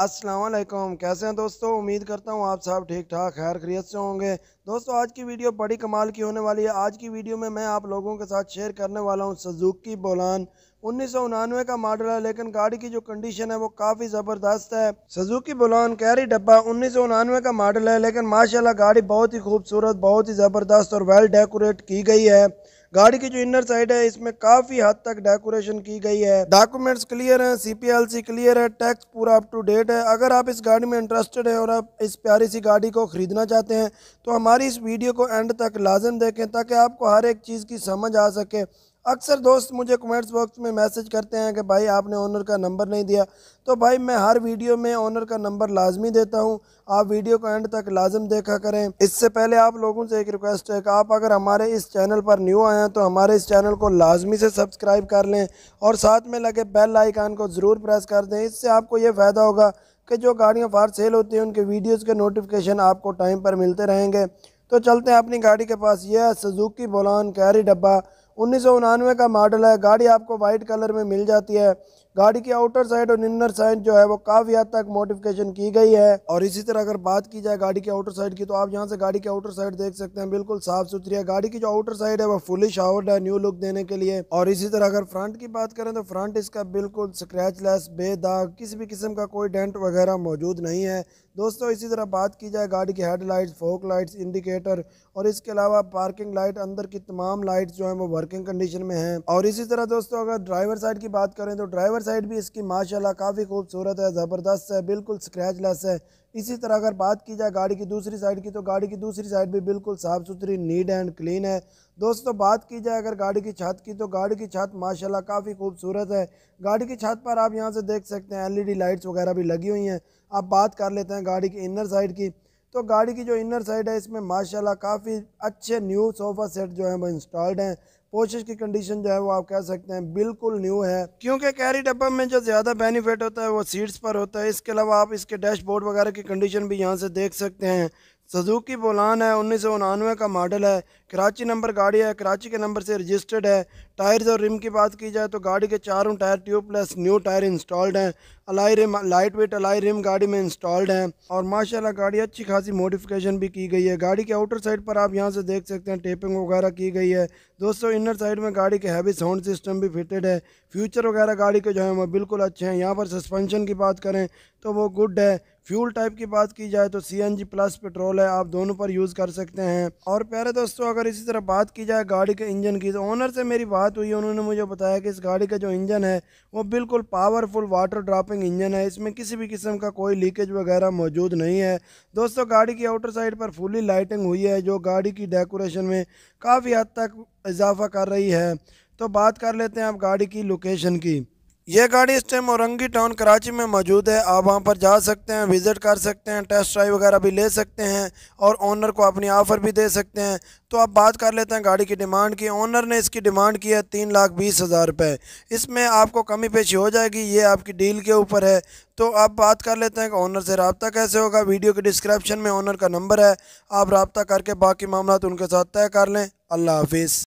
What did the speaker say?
असलम कैसे हैं दोस्तों उम्मीद करता हूँ आप सब ठीक ठाक खैर खरीत से होंगे दोस्तों आज की वीडियो बड़ी कमाल की होने वाली है आज की वीडियो में मैं आप लोगों के साथ शेयर करने वाला हूँ सजुकी बोलान उन्नीस का मॉडल है लेकिन गाड़ी की जो कंडीशन है वो काफ़ी ज़बरदस्त है सजुकी बुलान कैरी डब्बा उन्नीस का मॉडल है लेकिन माशाला गाड़ी बहुत ही खूबसूरत बहुत ही ज़बरदस्त और वेल डेकोरेट की गई है गाड़ी की जो इनर साइड है इसमें काफी हद तक डेकोरेशन की गई है डॉक्यूमेंट्स क्लियर हैं सीपीएलसी क्लियर है टैक्स पूरा अप टू डेट है अगर आप इस गाड़ी में इंटरेस्टेड है और आप इस प्यारी सी गाड़ी को खरीदना चाहते हैं तो हमारी इस वीडियो को एंड तक लाजम देखें ताकि आपको हर एक चीज़ की समझ आ सके अक्सर दोस्त मुझे कमेंट्स बॉक्स में मैसेज करते हैं कि भाई आपने ओनर का नंबर नहीं दिया तो भाई मैं हर वीडियो में ओनर का नंबर लाजमी देता हूँ आप वीडियो को एंड तक लाजम देखा करें इससे पहले आप लोगों से एक रिक्वेस्ट है कि आप अगर हमारे इस चैनल पर न्यू आए हैं तो हमारे इस चैनल को लाजमी से सब्सक्राइब कर लें और साथ में लगे बेल आइकान को ज़रूर प्रेस कर दें इससे आपको ये फ़ायदा होगा कि जो गाड़ियाँ फार सेल होती हैं उनके वीडियोज़ के नोटिफिकेशन आपको टाइम पर मिलते रहेंगे तो चलते हैं अपनी गाड़ी के पास यह है सुजुकी बोलान कैरी डब्बा उन्नीस का मॉडल है गाड़ी आपको वाइट कलर में मिल जाती है गाड़ी की आउटर साइड और इनर साइड जो है वो काफ़ी हद तक मॉडिफिकेशन की गई है और इसी तरह अगर बात की जाए गाड़ी की आउटर साइड की तो आप यहाँ से गाड़ी की आउटर साइड देख सकते हैं बिल्कुल साफ सुथरी है गाड़ी की जो आउटर साइड है वो फुली शावर्ड है न्यू लुक देने के लिए और इसी तरह अगर फ्रंट की बात करें तो फ्रंट इसका बिल्कुल लेस बेदाग किसी भी किस्म का कोई डेंट वगैरह मौजूद नहीं है दोस्तों इसी तरह बात की जाए गाड़ी की हेडलाइट्स फोक लाइट्स इंडिकेटर और इसके अलावा पार्किंग लाइट अंदर की तमाम लाइट्स जो है वो वर्किंग कंडीशन में हैं और इसी तरह दोस्तों अगर ड्राइवर साइड की बात करें तो ड्राइवर आउटर साइड भी इसकी माशाल्लाह काफ़ी खूबसूरत है ज़बरदस्त है बिल्कुल स्क्रैचलेस है इसी तरह अगर बात की जाए गाड़ी की दूसरी साइड की तो गाड़ी की दूसरी साइड भी बिल्कुल साफ़ सुथरी नीट एंड क्लीन है दोस्तों बात की जाए अगर गाड़ी की छत की तो गाड़ी की छत माशाल्लाह काफ़ी खूबसूरत है गाड़ी की छत पर आप यहाँ से देख सकते हैं एल लाइट्स वगैरह भी लगी हुई हैं अब बात कर लेते हैं गाड़ी की इनर साइड की तो गाड़ी की जो इनर साइड है इसमें माशाल्लाह काफ़ी अच्छे न्यू सोफ़ा सेट जो है वो इंस्टॉल्ड हैं पोशिश की कंडीशन जो है वो आप कह सकते हैं बिल्कुल न्यू है क्योंकि कैरी डब्बा में जो ज़्यादा बेनिफिट होता है वो सीट्स पर होता है इसके अलावा आप इसके डैशबोर्ड वगैरह की कंडीशन भी यहाँ से देख सकते हैं सजुकी बोलान है उन्नीस सौ उनानवे का मॉडल है कराची नंबर गाड़ी है कराची के नंबर से रजिस्टर्ड है टायर्स और रिम की बात की जाए तो गाड़ी के चारों tyre tube plus new tyre installed हैं alloy rim light weight alloy rim गाड़ी में इंस्टॉल्ड हैं और माशाल्लाह गाड़ी अच्छी खासी मॉडिफिकेशन भी की गई है गाड़ी के आउटर साइड पर आप यहाँ से देख सकते हैं टेपिंग वगैरह की गई है दोस्तों इनर साइड में गाड़ी के हैवी साउंड सिस्टम भी फिटेड है फ्यूचर वगैरह गाड़ी के जो है वो बिल्कुल अच्छे हैं यहाँ पर सस्पेंशन की बात करें तो वो गुड है फ्यूल टाइप की बात की जाए तो सी प्लस पेट्रोल है आप दोनों पर यूज़ कर सकते हैं और प्यारे दोस्तों अगर इसी तरह बात की जाए गाड़ी के इंजन की तो ऑनर से मेरी बात हुई उन्होंने मुझे बताया कि इस गाड़ी का जो इंजन है वो बिल्कुल पावरफुल वाटर ड्रापिंग इंजन है इसमें किसी भी किस्म का कोई लीकेज वगैरह मौजूद नहीं है दोस्तों गाड़ी की आउटर साइड पर फुली लाइटिंग हुई है जो गाड़ी की डेकोरेशन में काफ़ी हद तक इजाफा कर रही है तो बात कर लेते हैं आप गाड़ी की लोकेशन की यह गाड़ी इस टाइम औरंगी टाउन कराची में मौजूद है आप वहाँ पर जा सकते हैं विज़िट कर सकते हैं टेस्ट ड्राइव वगैरह भी ले सकते हैं और ओनर को अपनी ऑफ़र भी दे सकते हैं तो आप बात कर लेते हैं गाड़ी की डिमांड की ओनर ने इसकी डिमांड की है तीन लाख बीस हज़ार रुपये इसमें आपको कमी पेशी हो जाएगी ये आपकी डील के ऊपर है तो आप बात कर लेते हैं कि ओनर से रबता कैसे होगा वीडियो के डिस्क्रिप्शन में ओनर का नंबर है आप रबता करके बाकी मामला उनके साथ तय कर लें अल्लाह हाफिज़